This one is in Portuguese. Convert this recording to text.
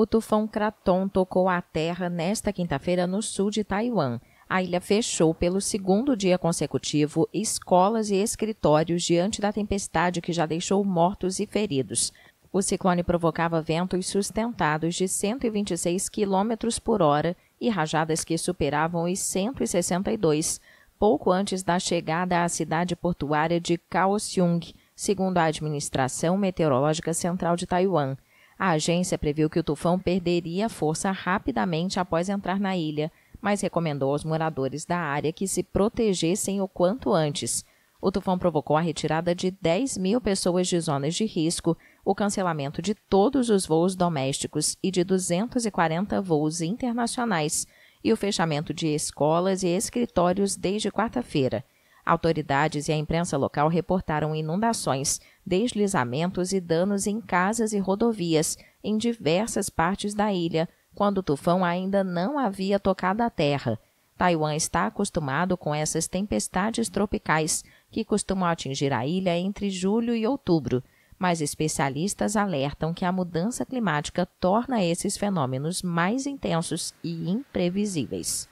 O tufão Kraton tocou a terra nesta quinta-feira no sul de Taiwan. A ilha fechou pelo segundo dia consecutivo escolas e escritórios diante da tempestade que já deixou mortos e feridos. O ciclone provocava ventos sustentados de 126 km por hora e rajadas que superavam os 162, pouco antes da chegada à cidade portuária de Kaohsiung, segundo a Administração Meteorológica Central de Taiwan. A agência previu que o tufão perderia força rapidamente após entrar na ilha, mas recomendou aos moradores da área que se protegessem o quanto antes. O tufão provocou a retirada de 10 mil pessoas de zonas de risco, o cancelamento de todos os voos domésticos e de 240 voos internacionais, e o fechamento de escolas e escritórios desde quarta-feira. Autoridades e a imprensa local reportaram inundações, deslizamentos e danos em casas e rodovias em diversas partes da ilha, quando o tufão ainda não havia tocado a terra. Taiwan está acostumado com essas tempestades tropicais, que costumam atingir a ilha entre julho e outubro, mas especialistas alertam que a mudança climática torna esses fenômenos mais intensos e imprevisíveis.